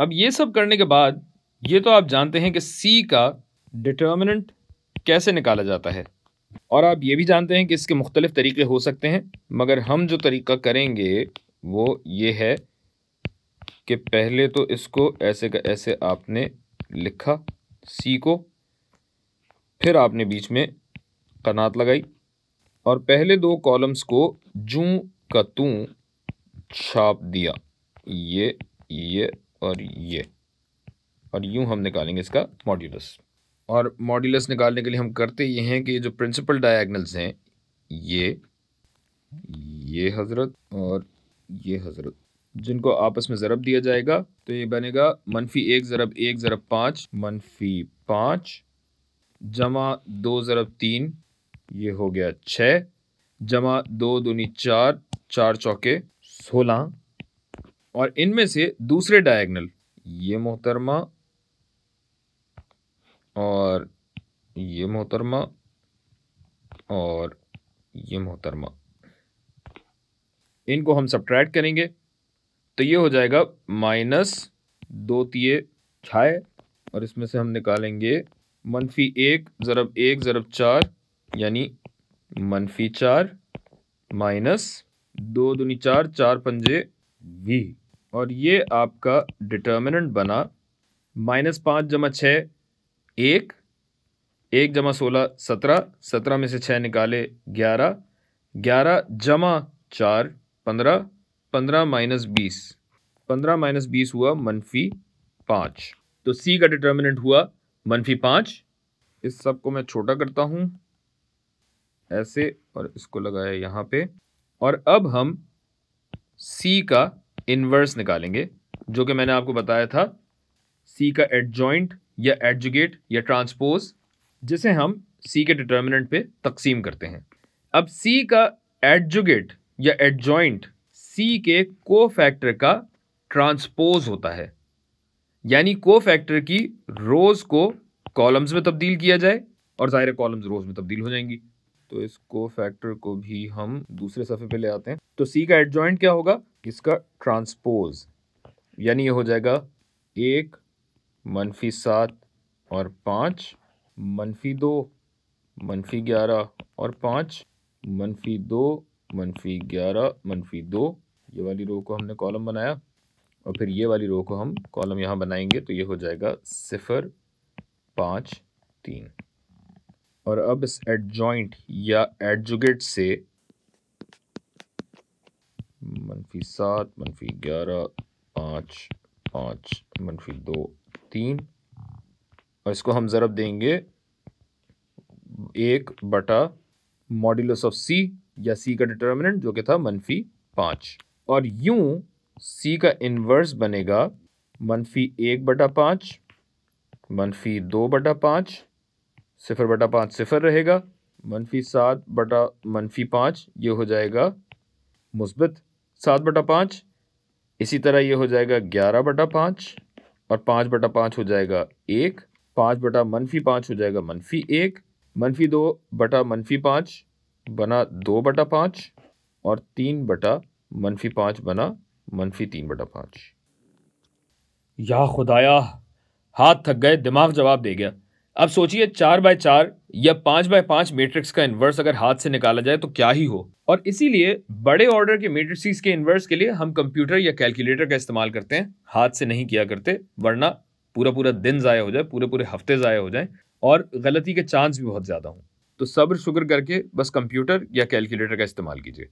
अब ये सब करने के बाद ये तो आप जानते हैं कि सी का डिटर्मिनेंट कैसे निकाला जाता है और आप ये भी जानते हैं कि इसके मुख्तलिफ़ तरीके हो सकते हैं मगर हम जो तरीका करेंगे वो ये है कि पहले तो इसको ऐसे का ऐसे आपने लिखा सी को फिर आपने बीच में कनात लगाई और पहले दो कॉलम्स को जू का तू छाप दिया ये ये और ये और यूँ हम निकालेंगे इसका मॉड्यूलस और मॉड्यूलस निकालने के लिए हम करते ये हैं कि जो प्रिंसिपल डायगनल्स हैं ये ये हज़रत और ये हज़रत जिनको आपस में ज़रब दिया जाएगा तो ये बनेगा मनफी एक ज़रब एक ज़रब पाँच मनफी पाँच जमा दो ज़रब तीन ये हो गया छः जमा दो दूनी चार चार चौके सोलह और इनमें से दूसरे डायगनल ये मोहतरमा और ये मोहतरमा और ये मोहतरमा इनको हम सब्ट्रैक्ट करेंगे तो ये हो जाएगा माइनस दो तीए छाए और इसमें से हम निकालेंगे मनफी एक ज़रब एक ज़रब चार यानी मनफी चार माइनस दो दूनी चार चार पंजे वी और ये आपका डिटर्मिनेंट बना माइनस पाँच जमा छः एक एक जमा सोलह सत्रह सत्रह में से छः निकाले ग्यारह ग्यारह जमा चार पंद्रह पंद्रह माइनस बीस पंद्रह माइनस बीस हुआ मनफी पाँच तो सी का डिटर्मिनेंट हुआ मनफी पाँच इस सब को मैं छोटा करता हूँ ऐसे और इसको लगाया यहाँ पे और अब हम सी का इनवर्स निकालेंगे जो कि मैंने आपको बताया था सी का एडजॉइंट या एडजुगेट या ट्रांसपोज जिसे हम सी के डिटर्मिनेंट पे तकसीम करते हैं अब सी का एडजुगेट या एडजॉइंट सी के को फैक्टर का ट्रांसपोज होता है यानी को फैक्टर की रोज को कॉलम्स में तब्दील किया जाए और ज़ाहिर कॉलम्स रोज में तब्दील हो जाएंगी तो इस को फैक्टर को भी हम दूसरे सफ़े पे ले आते हैं तो सी का एडजॉइंट क्या होगा इसका ट्रांसपोज यानी ये हो जाएगा एक मनफी सात और पाँच मनफी दो मनफी ग्यारह और पाँच मनफी दो मनफी ग्यारह मनफी दो ये वाली रो को हमने कॉलम बनाया और फिर ये वाली रो को हम कॉलम यहाँ बनाएंगे तो ये हो जाएगा सिफर पाँच तीन और अब इस एडजॉइंट या एडजुगेट से मनफी सात मनफी ग्यारह पाँच पाँच मनफी दो तीन और इसको हम ज़रब देंगे एक बटा मॉड्यूलस ऑफ सी या सी का डिटर्मिनेंट जो कि था मनफी पाँच और यूं सी का इन्वर्स बनेगा मनफी एक बटा पाँच मनफी दो बटा पाँच सिफर बटा पाँच सिफर रहेगा मनफी सात बटा मनफी पाँच ये हो जाएगा मुस्बत सात बटा पाँच इसी तरह ये हो जाएगा ग्यारह बटा पाँच और पाँच बटा पाँच हो जाएगा एक पाँच बटा मनफी पाँच हो जाएगा मनफी एक मनफी दो बटा मनफी पाँच बना दो बटा पाँच और तीन बटा मनफी पाँच बना मनफी तीन बटा पाँच या खुदाया हाथ थक गए दिमाग जवाब दे गया अब सोचिए चार बाय चार या पांच बाय पांच मेट्रिक्स का इन्वर्स अगर हाथ से निकाला जाए तो क्या ही हो और इसीलिए बड़े ऑर्डर के मेट्रिक के इन्वर्स के लिए हम कंप्यूटर या कैलकुलेटर का इस्तेमाल करते हैं हाथ से नहीं किया करते वरना पूरा पूरा दिन ज़ाया हो जाए पूरे पूरे हफ्ते ज़ाया हो जाए और गलती के चांस भी बहुत ज़्यादा हों तो सब्र शुगर करके बस कंप्यूटर या कैलकुलेटर का इस्तेमाल कीजिए